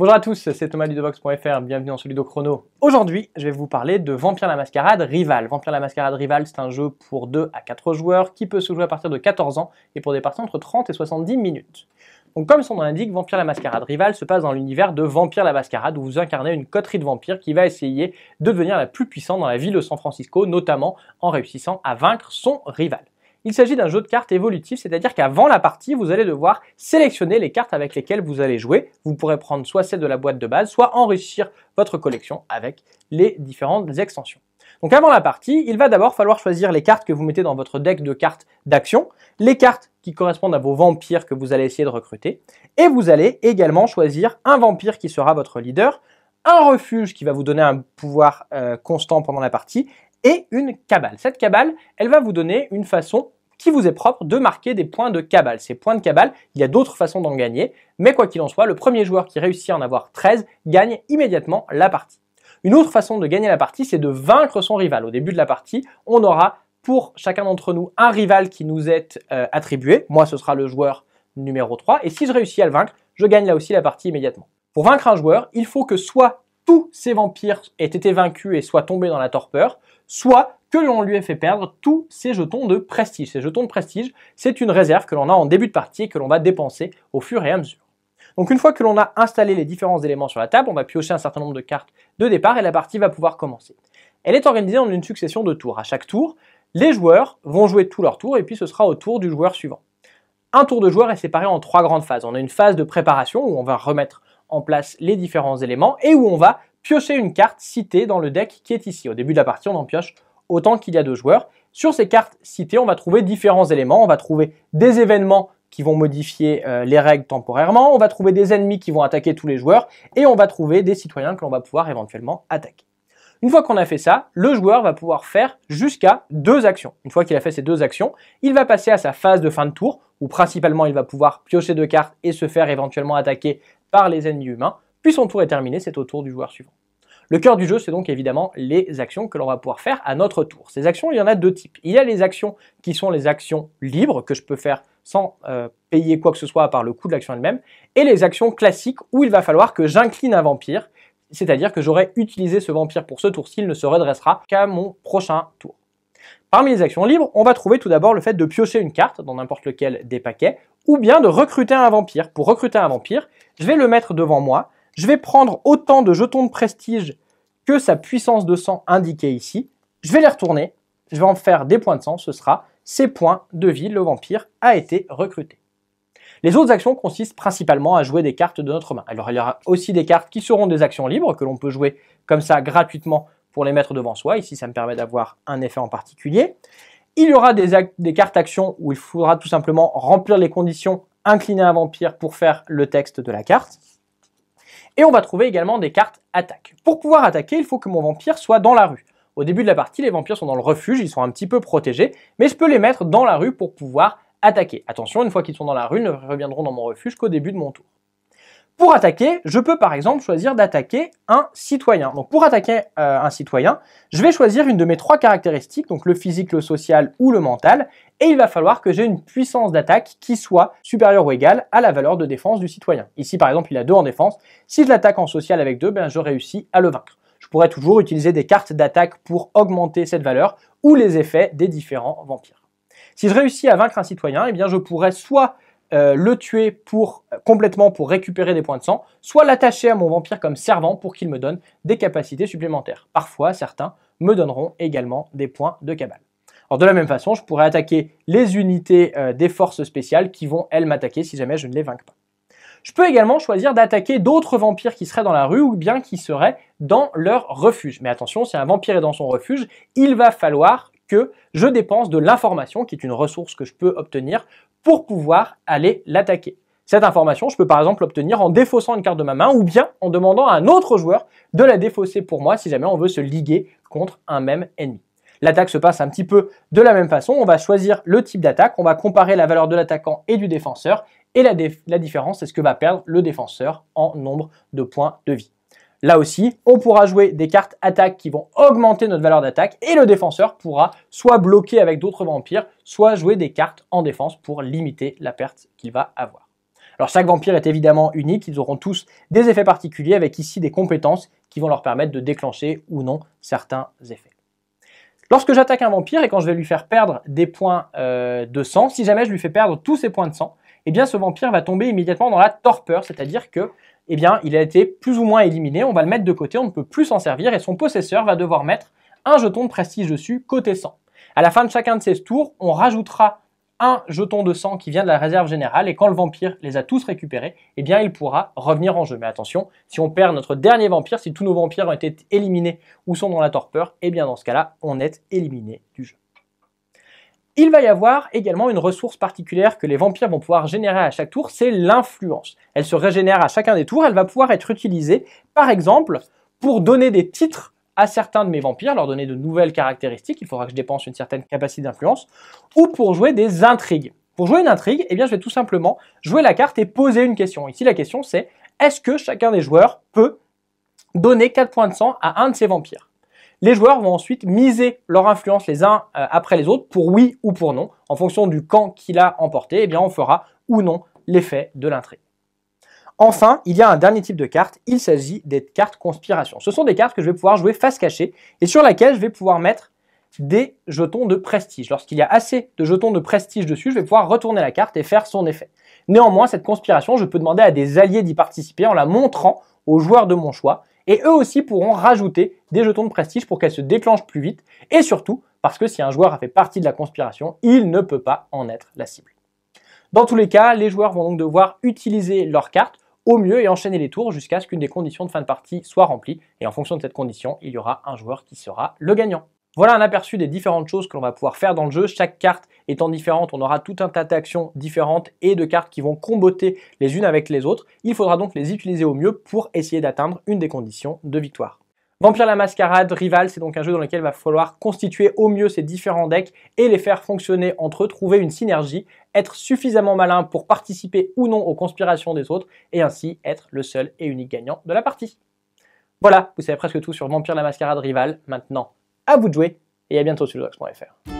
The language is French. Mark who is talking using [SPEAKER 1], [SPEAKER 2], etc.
[SPEAKER 1] Bonjour à tous, c'est Thomas Ludovox.fr, bienvenue dans Solido Chrono. Aujourd'hui, je vais vous parler de Vampire la Mascarade Rival. Vampire la Mascarade Rival, c'est un jeu pour 2 à 4 joueurs qui peut se jouer à partir de 14 ans et pour des parties entre 30 et 70 minutes. Donc comme son nom l'indique, Vampire la Mascarade Rival se passe dans l'univers de Vampire la Mascarade où vous incarnez une coterie de vampires qui va essayer de devenir la plus puissante dans la ville de San Francisco, notamment en réussissant à vaincre son rival. Il s'agit d'un jeu de cartes évolutif, c'est-à-dire qu'avant la partie, vous allez devoir sélectionner les cartes avec lesquelles vous allez jouer. Vous pourrez prendre soit celles de la boîte de base, soit enrichir votre collection avec les différentes extensions. Donc avant la partie, il va d'abord falloir choisir les cartes que vous mettez dans votre deck de cartes d'action, les cartes qui correspondent à vos vampires que vous allez essayer de recruter, et vous allez également choisir un vampire qui sera votre leader, un refuge qui va vous donner un pouvoir euh, constant pendant la partie, et une cabale. Cette cabale, elle va vous donner une façon qui vous est propre de marquer des points de cabale. Ces points de cabale, il y a d'autres façons d'en gagner, mais quoi qu'il en soit, le premier joueur qui réussit à en avoir 13 gagne immédiatement la partie. Une autre façon de gagner la partie, c'est de vaincre son rival. Au début de la partie, on aura pour chacun d'entre nous un rival qui nous est euh, attribué. Moi, ce sera le joueur numéro 3. Et si je réussis à le vaincre, je gagne là aussi la partie immédiatement. Pour vaincre un joueur, il faut que soit tous ces vampires aient été vaincus et soient tombés dans la torpeur, soit que l'on lui ait fait perdre tous ses jetons de prestige. Ces jetons de prestige, c'est une réserve que l'on a en début de partie et que l'on va dépenser au fur et à mesure. Donc une fois que l'on a installé les différents éléments sur la table, on va piocher un certain nombre de cartes de départ et la partie va pouvoir commencer. Elle est organisée en une succession de tours. À chaque tour, les joueurs vont jouer tous leurs tours et puis ce sera au tour du joueur suivant. Un tour de joueur est séparé en trois grandes phases. On a une phase de préparation où on va remettre en place les différents éléments et où on va piocher une carte citée dans le deck qui est ici. Au début de la partie, on en pioche autant qu'il y a deux joueurs. Sur ces cartes citées, on va trouver différents éléments. On va trouver des événements qui vont modifier euh, les règles temporairement. On va trouver des ennemis qui vont attaquer tous les joueurs. Et on va trouver des citoyens que l'on va pouvoir éventuellement attaquer. Une fois qu'on a fait ça, le joueur va pouvoir faire jusqu'à deux actions. Une fois qu'il a fait ces deux actions, il va passer à sa phase de fin de tour, où principalement il va pouvoir piocher deux cartes et se faire éventuellement attaquer par les ennemis humains. Puis son tour est terminé, c'est au tour du joueur suivant. Le cœur du jeu, c'est donc évidemment les actions que l'on va pouvoir faire à notre tour. Ces actions, il y en a deux types. Il y a les actions qui sont les actions libres, que je peux faire sans euh, payer quoi que ce soit à part le coût de l'action elle-même, et les actions classiques où il va falloir que j'incline un vampire c'est-à-dire que j'aurai utilisé ce vampire pour ce tour s'il ne se redressera qu'à mon prochain tour. Parmi les actions libres, on va trouver tout d'abord le fait de piocher une carte dans n'importe lequel des paquets, ou bien de recruter un vampire. Pour recruter un vampire, je vais le mettre devant moi, je vais prendre autant de jetons de prestige que sa puissance de sang indiquée ici, je vais les retourner, je vais en faire des points de sang, ce sera ses points de vie, le vampire a été recruté. Les autres actions consistent principalement à jouer des cartes de notre main. Alors il y aura aussi des cartes qui seront des actions libres que l'on peut jouer comme ça gratuitement pour les mettre devant soi. Ici, ça me permet d'avoir un effet en particulier. Il y aura des, cartes actions où il faudra tout simplement remplir les conditions incliner un vampire pour faire le texte de la carte. Et on va trouver également des cartes attaque. Pour pouvoir attaquer, il faut que mon vampire soit dans la rue. Au début de la partie, les vampires sont dans le refuge, ils sont un petit peu protégés, mais je peux les mettre dans la rue pour pouvoir attaquer. Attention, une fois qu'ils sont dans la rue, ils ne reviendront dans mon refuge qu'au début de mon tour. Pour attaquer, je peux par exemple choisir d'attaquer un citoyen. Donc pour attaquer euh, un citoyen, je vais choisir une de mes trois caractéristiques, donc le physique, le social ou le mental, et il va falloir que j'ai une puissance d'attaque qui soit supérieure ou égale à la valeur de défense du citoyen. Ici par exemple, il a deux en défense, si je l'attaque en social avec deux, ben, je réussis à le vaincre. Je pourrais toujours utiliser des cartes d'attaque pour augmenter cette valeur ou les effets des différents vampires. Si je réussis à vaincre un citoyen, eh bien je pourrais soit euh, le tuer pour euh, complètement pour récupérer des points de sang, soit l'attacher à mon vampire comme servant pour qu'il me donne des capacités supplémentaires. Parfois, certains me donneront également des points de cabale. Or, de la même façon, je pourrais attaquer les unités euh, des forces spéciales qui vont elles m'attaquer si jamais je ne les vainque pas. Je peux également choisir d'attaquer d'autres vampires qui seraient dans la rue ou bien qui seraient dans leur refuge. Mais attention, si un vampire est dans son refuge, il va falloir que je dépense de l'information, qui est une ressource que je peux obtenir pour pouvoir aller l'attaquer. Cette information, je peux par exemple l'obtenir en défaussant une carte de ma main ou bien en demandant à un autre joueur de la défausser pour moi si jamais on veut se liguer contre un même ennemi. L'attaque se passe un petit peu de la même façon. On va choisir le type d'attaque, on va comparer la valeur de l'attaquant et du défenseur et la, la différence, c'est ce que va perdre le défenseur en nombre de points de vie. Là aussi, on pourra jouer des cartes attaque qui vont augmenter notre valeur d'attaque et le défenseur pourra soit bloquer avec d'autres vampires, soit jouer des cartes en défense pour limiter la perte qu'il va avoir. Alors chaque vampire est évidemment unique, ils auront tous des effets particuliers avec ici des compétences qui vont leur permettre de déclencher ou non certains effets. Lorsque j'attaque un vampire et quand je vais lui faire perdre des points euh, de sang, si jamais je lui fais perdre tous ses points de sang, eh bien ce vampire va tomber immédiatement dans la torpeur, c'est-à-dire que eh bien, il a été plus ou moins éliminé, on va le mettre de côté, on ne peut plus s'en servir et son possesseur va devoir mettre un jeton de prestige dessus côté sang. À la fin de chacun de ces tours, on rajoutera un jeton de sang qui vient de la réserve générale et quand le vampire les a tous récupérés, eh bien il pourra revenir en jeu. Mais attention, si on perd notre dernier vampire, si tous nos vampires ont été éliminés ou sont dans la torpeur, eh bien dans ce cas-là, on est éliminé du jeu. Il va y avoir également une ressource particulière que les vampires vont pouvoir générer à chaque tour, c'est l'influence. Elle se régénère à chacun des tours, elle va pouvoir être utilisée, par exemple, pour donner des titres à certains de mes vampires, leur donner de nouvelles caractéristiques, il faudra que je dépense une certaine capacité d'influence, ou pour jouer des intrigues. Pour jouer une intrigue, eh bien, je vais tout simplement jouer la carte et poser une question. Ici, la question c'est, est-ce que chacun des joueurs peut donner 4 points de sang à un de ses vampires les joueurs vont ensuite miser leur influence les uns euh, après les autres pour oui ou pour non. En fonction du camp qu'il a emporté, et eh bien on fera ou non l'effet de l'intrigue. Enfin, il y a un dernier type de carte, il s'agit des cartes conspiration. Ce sont des cartes que je vais pouvoir jouer face cachée et sur laquelle je vais pouvoir mettre des jetons de prestige. Lorsqu'il y a assez de jetons de prestige dessus, je vais pouvoir retourner la carte et faire son effet. Néanmoins, cette conspiration, je peux demander à des alliés d'y participer en la montrant aux joueurs de mon choix. Et eux aussi pourront rajouter des jetons de prestige pour qu'elles se déclenchent plus vite. Et surtout, parce que si un joueur a fait partie de la conspiration, il ne peut pas en être la cible. Dans tous les cas, les joueurs vont donc devoir utiliser leurs cartes au mieux et enchaîner les tours jusqu'à ce qu'une des conditions de fin de partie soit remplie. Et en fonction de cette condition, il y aura un joueur qui sera le gagnant. Voilà un aperçu des différentes choses que l'on va pouvoir faire dans le jeu. Chaque carte étant différente, on aura tout un tas d'actions différentes et de cartes qui vont comboter les unes avec les autres. Il faudra donc les utiliser au mieux pour essayer d'atteindre une des conditions de victoire. Vampire la Mascarade, Rival, c'est donc un jeu dans lequel il va falloir constituer au mieux ces différents decks et les faire fonctionner entre eux, trouver une synergie, être suffisamment malin pour participer ou non aux conspirations des autres et ainsi être le seul et unique gagnant de la partie. Voilà, vous savez presque tout sur Vampire la Mascarade, Rival. Maintenant, à vous de jouer et à bientôt sur Ludox.fr.